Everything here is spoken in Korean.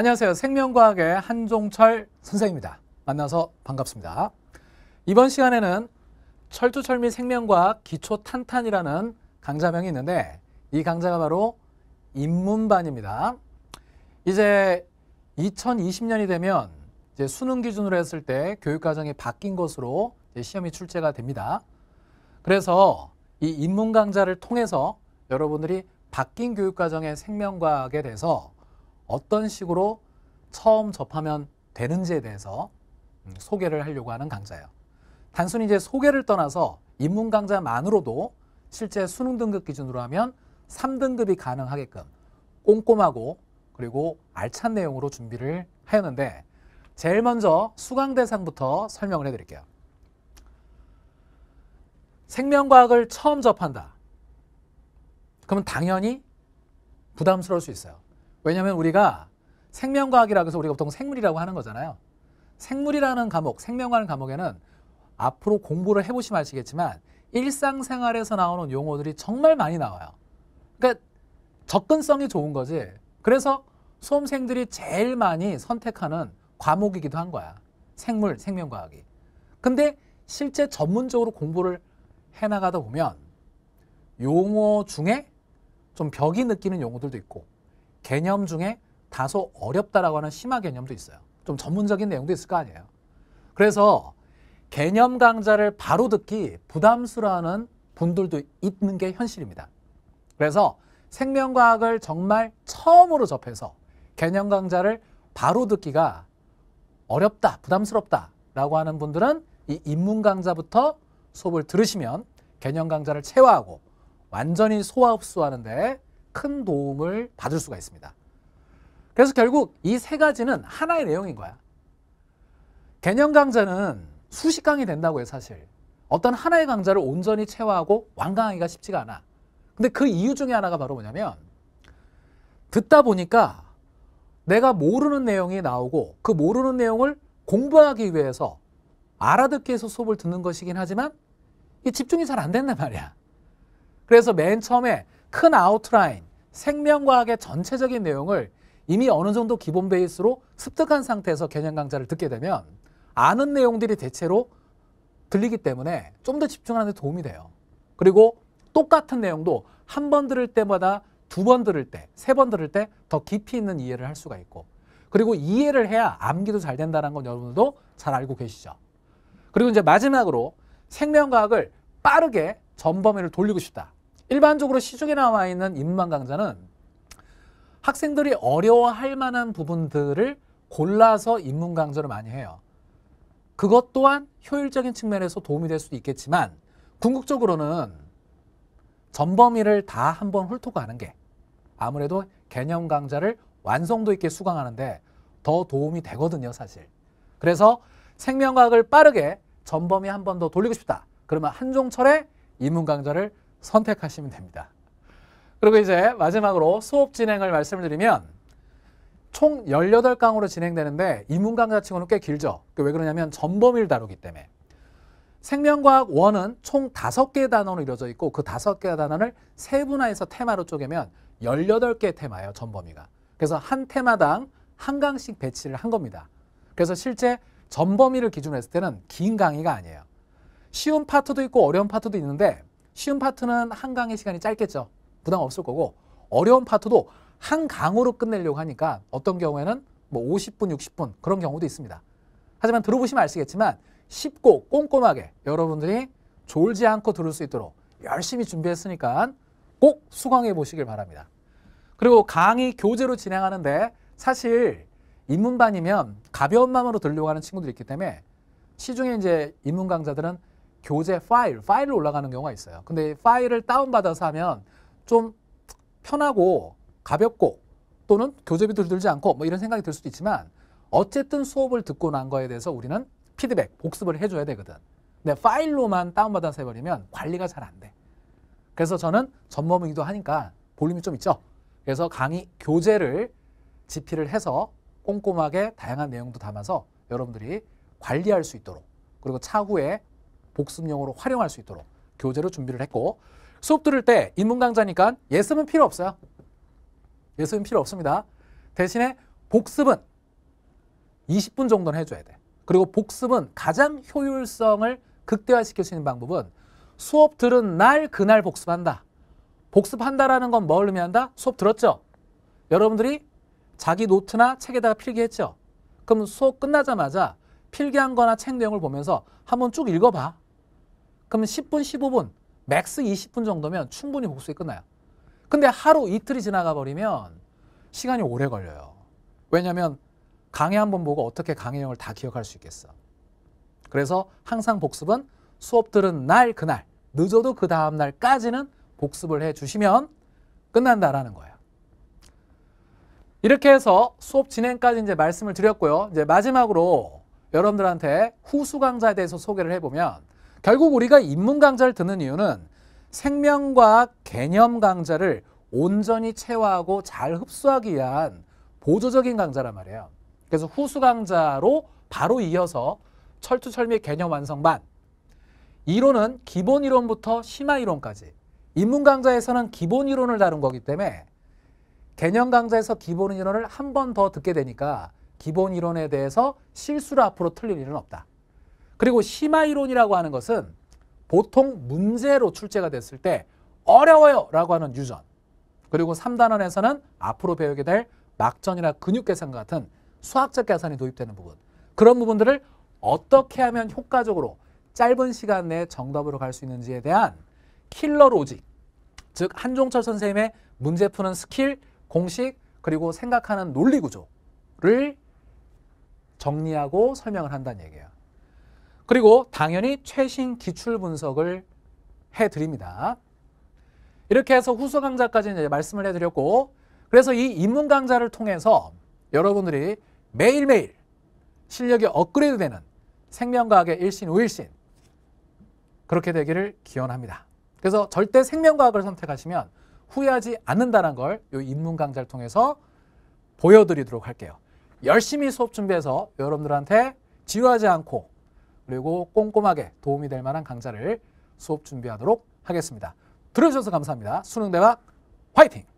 안녕하세요. 생명과학의 한종철 선생입니다. 만나서 반갑습니다. 이번 시간에는 철두철미 생명과학 기초 탄탄이라는 강좌명이 있는데 이 강좌가 바로 입문반입니다. 이제 2020년이 되면 이제 수능 기준으로 했을 때 교육과정이 바뀐 것으로 시험이 출제가 됩니다. 그래서 이 입문 강좌를 통해서 여러분들이 바뀐 교육과정의 생명과학에 대해서 어떤 식으로 처음 접하면 되는지에 대해서 음, 소개를 하려고 하는 강좌예요. 단순히 이제 소개를 떠나서 입문 강좌만으로도 실제 수능 등급 기준으로 하면 3등급이 가능하게끔 꼼꼼하고 그리고 알찬 내용으로 준비를 하였는데 제일 먼저 수강 대상부터 설명을 해드릴게요. 생명과학을 처음 접한다. 그러면 당연히 부담스러울 수 있어요. 왜냐하면 우리가 생명과학이라고 해서 우리가 보통 생물이라고 하는 거잖아요. 생물이라는 과목, 생명과학 과목에는 앞으로 공부를 해보시면 아시겠지만 일상생활에서 나오는 용어들이 정말 많이 나와요. 그러니까 접근성이 좋은 거지. 그래서 수험생들이 제일 많이 선택하는 과목이기도 한 거야. 생물, 생명과학이. 근데 실제 전문적으로 공부를 해나가다 보면 용어 중에 좀 벽이 느끼는 용어들도 있고 개념 중에 다소 어렵다라고 하는 심화 개념도 있어요. 좀 전문적인 내용도 있을 거 아니에요. 그래서 개념 강좌를 바로 듣기 부담스러워하는 분들도 있는 게 현실입니다. 그래서 생명과학을 정말 처음으로 접해서 개념 강좌를 바로 듣기가 어렵다, 부담스럽다라고 하는 분들은 이 입문 강좌부터 수업을 들으시면 개념 강좌를 체화하고 완전히 소화 흡수하는데 큰 도움을 받을 수가 있습니다. 그래서 결국 이 세 가지는 하나의 내용인 거야. 개념 강좌는 수십 강이 된다고 해 사실. 어떤 하나의 강좌를 온전히 체화하고 완강하기가 쉽지가 않아. 근데 그 이유 중에 하나가 바로 뭐냐면 듣다 보니까 내가 모르는 내용이 나오고 그 모르는 내용을 공부하기 위해서 알아듣기 위해서 수업을 듣는 것이긴 하지만 이 집중이 잘 안 된단 말이야. 그래서 맨 처음에 큰 아웃라인, 생명과학의 전체적인 내용을 이미 어느 정도 기본 베이스로 습득한 상태에서 개념 강좌를 듣게 되면 아는 내용들이 대체로 들리기 때문에 좀 더 집중하는 데 도움이 돼요. 그리고 똑같은 내용도 한 번 들을 때마다 두 번 들을 때, 세 번 들을 때 더 깊이 있는 이해를 할 수가 있고 그리고 이해를 해야 암기도 잘 된다는 건 여러분들도 잘 알고 계시죠. 그리고 이제 마지막으로 생명과학을 빠르게 전 범위를 돌리고 싶다. 일반적으로 시중에 나와 있는 입문 강좌는 학생들이 어려워할 만한 부분들을 골라서 입문 강좌를 많이 해요. 그것 또한 효율적인 측면에서 도움이 될 수도 있겠지만 궁극적으로는 전범위를 다 한번 훑고 가는 게 아무래도 개념 강좌를 완성도 있게 수강하는데 더 도움이 되거든요 사실. 그래서 생명과학을 빠르게 전범위 한번 더 돌리고 싶다. 그러면 한종철의 입문 강좌를 선택하시면 됩니다. 그리고 이제 마지막으로 수업 진행을 말씀드리면 총 18강으로 진행되는데 이 문강 자치는꽤 길죠. 왜 그러냐면 전범위를 다루기 때문에. 생명과학 1은 총 5개의 단원으로 이루어져 있고 그 5개의 단원을 세분화해서 테마로 쪼개면 18개의 테마예요. 전범위가. 그래서 한 테마당 한 강씩 배치를 한 겁니다. 그래서 실제 전범위를 기준으로 했을 때는 긴 강의가 아니에요. 쉬운 파트도 있고 어려운 파트도 있는데 쉬운 파트는 한 강의 시간이 짧겠죠. 부담 없을 거고 어려운 파트도 한 강으로 끝내려고 하니까 어떤 경우에는 뭐 50분, 60분 그런 경우도 있습니다. 하지만 들어보시면 아시겠지만 쉽고 꼼꼼하게 여러분들이 졸지 않고 들을 수 있도록 열심히 준비했으니까 꼭 수강해 보시길 바랍니다. 그리고 강의 교재로 진행하는데 사실 입문반이면 가벼운 마음으로 들려고 하는 친구들이 있기 때문에 시중에 이제 입문강좌들은 교재 파일, 파일로 올라가는 경우가 있어요. 근데 파일을 다운받아서 하면 좀 편하고 가볍고 또는 교재비도 들지 않고 뭐 이런 생각이 들 수도 있지만 어쨌든 수업을 듣고 난 거에 대해서 우리는 피드백, 복습을 해줘야 되거든. 근데 파일로만 다운받아서 해버리면 관리가 잘 안 돼. 그래서 저는 전범이기도 하니까 볼륨이 좀 있죠. 그래서 강의 교재를 집필을 해서 꼼꼼하게 다양한 내용도 담아서 여러분들이 관리할 수 있도록 그리고 차후에 복습용으로 활용할 수 있도록 교재로 준비를 했고 수업 들을 때 인문 강좌니까 예습은 필요 없어요. 예습은 필요 없습니다. 대신에 복습은 20분 정도는 해줘야 돼. 그리고 복습은 가장 효율성을 극대화시킬 수 있는 방법은 수업 들은 날 그날 복습한다. 복습한다라는 건 뭘 의미한다? 수업 들었죠? 여러분들이 자기 노트나 책에다가 필기했죠? 그럼 수업 끝나자마자 필기한 거나 책 내용을 보면서 한번 쭉 읽어봐. 그러면 10분, 15분, 맥스 20분 정도면 충분히 복수에 끝나요. 근데 하루 이틀이 지나가 버리면 시간이 오래 걸려요. 왜냐하면 강의 한 번 보고 어떻게 강의 내용을 다 기억할 수 있겠어. 그래서 항상 복습은 수업 들은 날 그날 늦어도 그 다음 날까지는 복습을 해주시면 끝난다라는 거예요. 이렇게 해서 수업 진행까지 이제 말씀을 드렸고요. 이제 마지막으로 여러분들한테 후수 강좌에 대해서 소개를 해보면 결국 우리가 인문 강좌를 듣는 이유는 생명과 개념 강좌를 온전히 체화하고 잘 흡수하기 위한 보조적인 강좌란 말이에요. 그래서 후수 강좌로 바로 이어서 철두철미 개념 완성반. 이론은 기본 이론부터 심화 이론까지. 인문 강좌에서는 기본 이론을 다룬 거기 때문에 개념 강좌에서 기본 이론을 한 번 더 듣게 되니까 기본 이론에 대해서 실수로 앞으로 틀릴 일은 없다. 그리고 심화이론이라고 하는 것은 보통 문제로 출제가 됐을 때 어려워요 라고 하는 유전 그리고 3단원에서는 앞으로 배우게 될 막전이나 근육계산 같은 수학적 계산이 도입되는 부분 그런 부분들을 어떻게 하면 효과적으로 짧은 시간 내에 정답으로 갈 수 있는지에 대한 킬러 로직 즉 한종철 선생님의 문제 푸는 스킬, 공식 그리고 생각하는 논리 구조를 정리하고 설명을 한다는 얘기예요. 그리고 당연히 최신 기출 분석을 해드립니다. 이렇게 해서 후수 강좌까지 이제 말씀을 해드렸고 그래서 이 입문 강좌를 통해서 여러분들이 매일매일 실력이 업그레이드 되는 생명과학의 1신, 5일신 그렇게 되기를 기원합니다. 그래서 절대 생명과학을 선택하시면 후회하지 않는다는 걸 이 입문 강좌를 통해서 보여드리도록 할게요. 열심히 수업 준비해서 여러분들한테 지루하지 않고 그리고 꼼꼼하게 도움이 될 만한 강좌를 수업 준비하도록 하겠습니다. 들어주셔서 감사합니다. 수능대박 화이팅!